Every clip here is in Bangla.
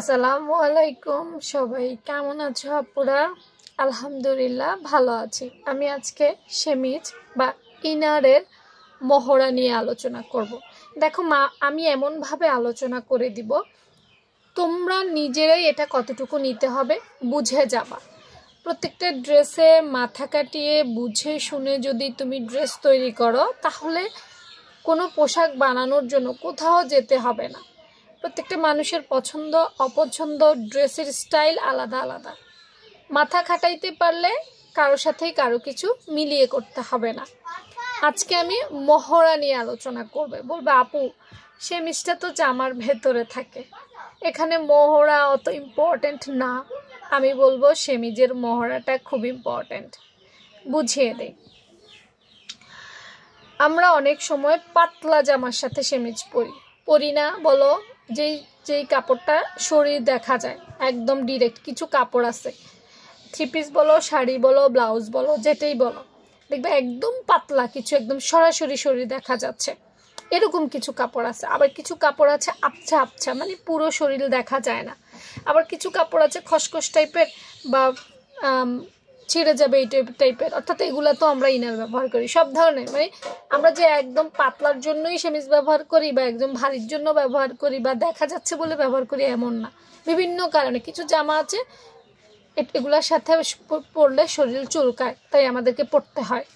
আসসালামু আলাইকুম সবাই কেমন আছো আপুরা আলহামদুলিল্লাহ ভালো আছি আমি আজকে সেমিজ বা ইনারের মহড়া নিয়ে আলোচনা করব। দেখো মা আমি এমনভাবে আলোচনা করে দিব তোমরা নিজেরাই এটা কতটুকু নিতে হবে বুঝে যাবা প্রত্যেকটা ড্রেসে মাথা কাটিয়ে বুঝে শুনে যদি তুমি ড্রেস তৈরি করো তাহলে কোনো পোশাক বানানোর জন্য কোথাও যেতে হবে না প্রত্যেকটা মানুষের পছন্দ অপছন্দ ড্রেসের স্টাইল আলাদা আলাদা মাথা খাটাইতে পারলে কারো সাথেই কারো কিছু মিলিয়ে করতে হবে না আজকে আমি মহড়া নিয়ে আলোচনা করবে বলবে আপু সে মিষ্টা তো জামার ভেতরে থাকে এখানে মহড়া অত ইম্পর্ট্যান্ট না আমি বলবো সেমিজের মহড়াটা খুব ইম্পর্ট্যান্ট বুঝিয়ে দেই আমরা অনেক সময় পাতলা জামার সাথে সেমিজ পরি পরি না বলো যেই যেই কাপড়টা শরীর দেখা যায় একদম ডিরেক্ট কিছু কাপড় আছে থ্রি পিস বলো শাড়ি বলো ব্লাউজ বলো যেটাই বলো দেখবে একদম পাতলা কিছু একদম সরাসরি শরীর দেখা যাচ্ছে এরকম কিছু কাপড় আছে আবার কিছু কাপড় আছে আপছা আবছা মানে পুরো শরীর দেখা যায় না আবার কিছু কাপড় আছে খসখস টাইপের বা ছিঁড়ে যাবে এই টাইপের অর্থাৎ এগুলো তো আমরা ইনার ব্যবহার করি সব ধরনের মানে আমরা যে একদম পাতলার জন্যই সেমিজ ব্যবহার করি বা একদম ভারীর জন্য ব্যবহার করি বা দেখা যাচ্ছে বলে ব্যবহার করি এমন না বিভিন্ন কারণে কিছু জামা আছে এগুলোর সাথে পরলে শরীর চুলকায় তাই আমাদেরকে পড়তে হয়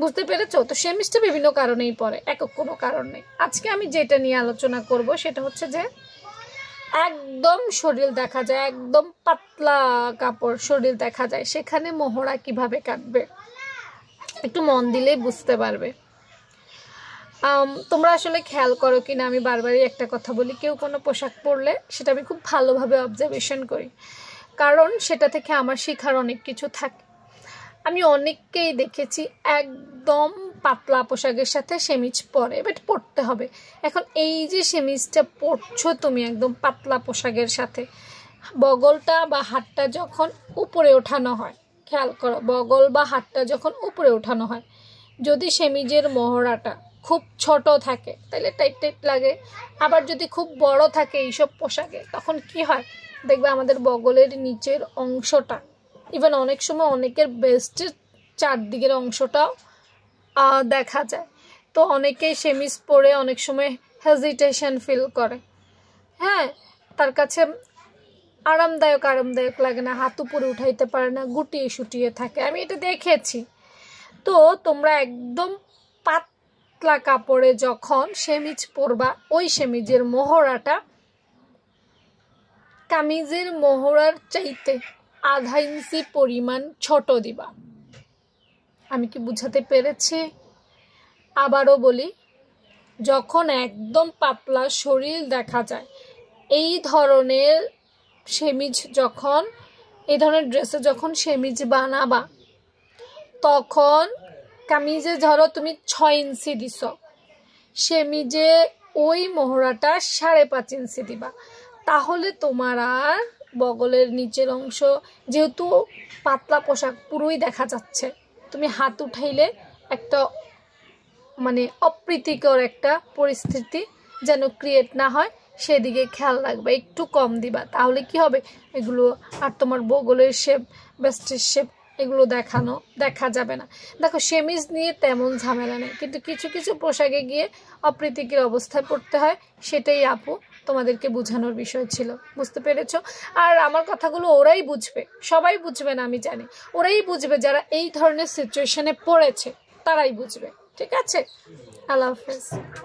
বুঝতে পেরেছো তো সেমিজটা বিভিন্ন কারণেই পড়ে একক কোনো কারণ নেই আজকে আমি যেটা নিয়ে আলোচনা করব সেটা হচ্ছে যে একদম শরীর দেখা যায় একদম পাতলা কাপড় শরীর দেখা যায় সেখানে মোহরা কিভাবে কাটবে একটু মন দিলেই বুঝতে পারবে তোমরা আসলে খেয়াল করো কি না আমি বারবারই একটা কথা বলি কেউ কোনো পোশাক পরলে সেটা আমি খুব ভালোভাবে অবজারভেশন করি কারণ সেটা থেকে আমার শেখার অনেক কিছু থাকে আমি অনেককেই দেখেছি একদম পাতলা পোশাকের সাথে সেমিজ পরে বাট পরতে হবে এখন এই যে সেমিজটা পরছো তুমি একদম পাতলা পোশাকের সাথে বগলটা বা হাতটা যখন উপরে ওঠানো হয় খেয়াল করো বগল বা হাতটা যখন উপরে ওঠানো হয় যদি সেমিজের মহড়াটা খুব ছোট থাকে তাহলে টাইট টাইট লাগে আবার যদি খুব বড় থাকে এইসব পোশাকে তখন কি হয় দেখবে আমাদের বগলের নিচের অংশটা ইভেন অনেক সময় অনেকের বেস্টের চারদিকের অংশটাও দেখা যায় তো অনেকেই সেমিস পরে অনেক সময় হেজিটেশন ফিল করে হ্যাঁ তার কাছে আরামদায়ক আরামদায়ক লাগে না হাত উপরে উঠাইতে পারে না গুটিয়ে শুটিয়ে থাকে আমি এটা দেখেছি তো তোমরা একদম পাতলা কাপড়ে যখন সেমিজ পরবা ওই সেমিজের মোহরাটা কামিজের মোহরার চাইতে আধা ইঞ্চি পরিমাণ ছোট দিবা আমি কি বুঝাতে পেরেছি আবারও বলি যখন একদম পাতলা শরীর দেখা যায় এই ধরনের সেমিজ যখন এই ধরনের ড্রেসে যখন সেমিজ বানাবা তখন কামিজে ধরো তুমি ছয় ইঞ্চি দিছ সেমিজে ওই মোহরাটা সাড়ে পাঁচ ইঞ্চি দিবা তাহলে তোমার আর বগলের নিচের অংশ যেহেতু পাতলা পোশাক পুরোই দেখা যাচ্ছে তুমি হাত উঠাইলে একটা মানে অপ্রীতিকর একটা পরিস্থিতি যেন ক্রিয়েট না হয় সেদিকে খেয়াল রাখবা একটু কম দিবা তাহলে কি হবে এগুলো আর তোমার বগলের শেপ ব্যাস্টের শেপ এগুলো দেখানো দেখা যাবে না দেখো সেমিজ নিয়ে তেমন ঝামেলা নেই কিন্তু কিছু কিছু পোশাকে গিয়ে অপ্রীতিকর অবস্থায় পড়তে হয় সেটাই আপু তোমাদেরকে বোঝানোর বিষয় ছিল বুঝতে পেরেছ আর আমার কথাগুলো ওরাই বুঝবে সবাই বুঝবে না আমি জানি ওরাই বুঝবে যারা এই ধরনের সিচুয়েশনে পড়েছে তারাই বুঝবে ঠিক আছে আল্লাহ হাফেজ